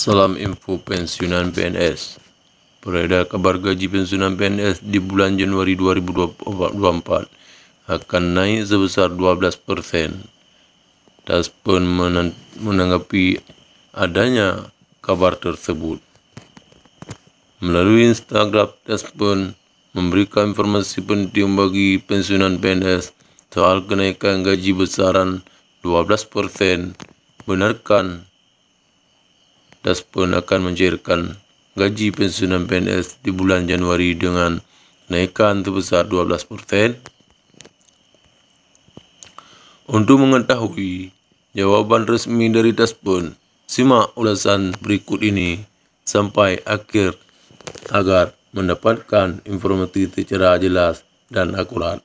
Salam info pensiunan PNS. Beredar kabar gaji pensiunan PNS di bulan Januari 2024 akan naik sebesar 12 persen. menanggapi adanya kabar tersebut. Melalui Instagram, Taspen memberikan informasi penting bagi pensiunan PNS soal kenaikan gaji besaran 12 persen. Benarkan Das pun akan mencairkan gaji pensiunan PNS di bulan Januari dengan naikkan sebesar 12%. Untuk mengetahui jawaban resmi dari Taspun, simak ulasan berikut ini sampai akhir agar mendapatkan informasi secara jelas dan akurat.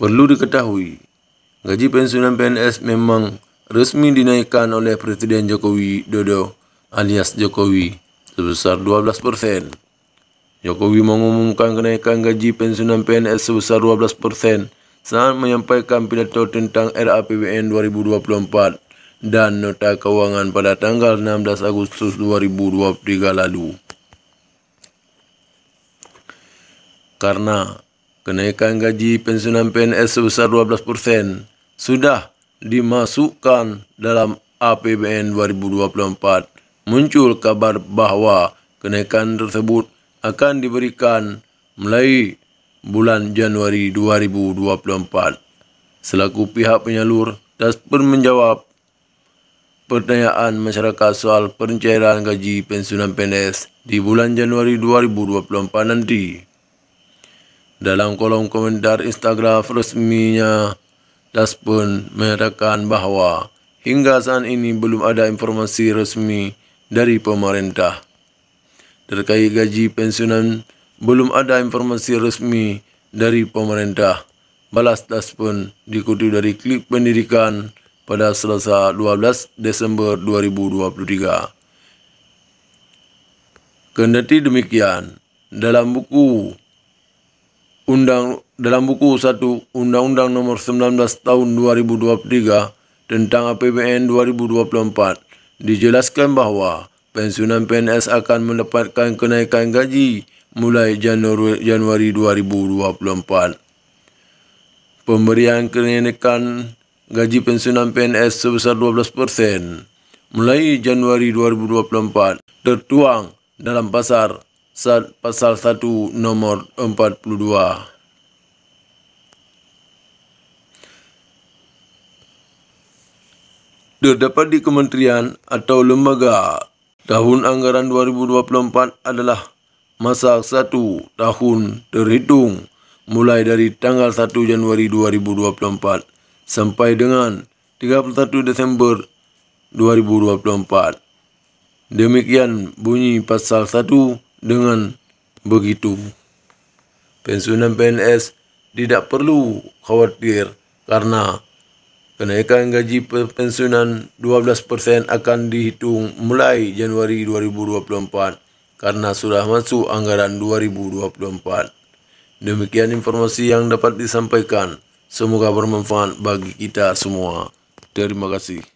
Perlu diketahui, gaji pensiunan PNS memang resmi dinaikkan oleh Presiden Jokowi Dodo alias Jokowi sebesar 12 persen. Jokowi mengumumkan kenaikan gaji pensiunan PNS sebesar 12 persen saat menyampaikan pidato tentang RAPBN 2024 dan nota keuangan pada tanggal 16 Agustus 2023 lalu. Karena kenaikan gaji pensiunan PNS sebesar 12 persen sudah dimasukkan dalam APBN 2024, muncul kabar bahwa kenaikan tersebut akan diberikan mulai bulan Januari 2024. Selaku pihak penyalur, Tasper menjawab pertanyaan masyarakat soal pencairan gaji pensiunan PNS di bulan Januari 2024 nanti. Dalam kolom komentar Instagram resminya, Das pun menyatakan bahawa hingga saat ini belum ada informasi resmi dari pemerintah. Terkait gaji pensiunan, belum ada informasi resmi dari pemerintah. Balas Das pun dikutip dari klip pendidikan pada selasa 12 Desember 2023. Kendati demikian, dalam buku Undang dalam buku 1 Undang-Undang Nomor 19 Tahun 2023 tentang APBN 2024 dijelaskan bahwa pensiunan PNS akan mendapatkan kenaikan gaji mulai Januari, Januari 2024. Pemberian kenaikan gaji pensiunan PNS sebesar 12% mulai Januari 2024 tertuang dalam pasar pasal 1 nomor 42. Terdapat di kementerian atau lembaga tahun anggaran 2024 adalah masa 1 tahun terhitung mulai dari tanggal 1 Januari 2024 sampai dengan 31 Desember 2024. Demikian bunyi pasal 1 dengan begitu, pensiunan PNS tidak perlu khawatir karena kenaikan gaji pensiunan 12% akan dihitung mulai Januari 2024 karena sudah masuk anggaran 2024. Demikian informasi yang dapat disampaikan. Semoga bermanfaat bagi kita semua. Terima kasih.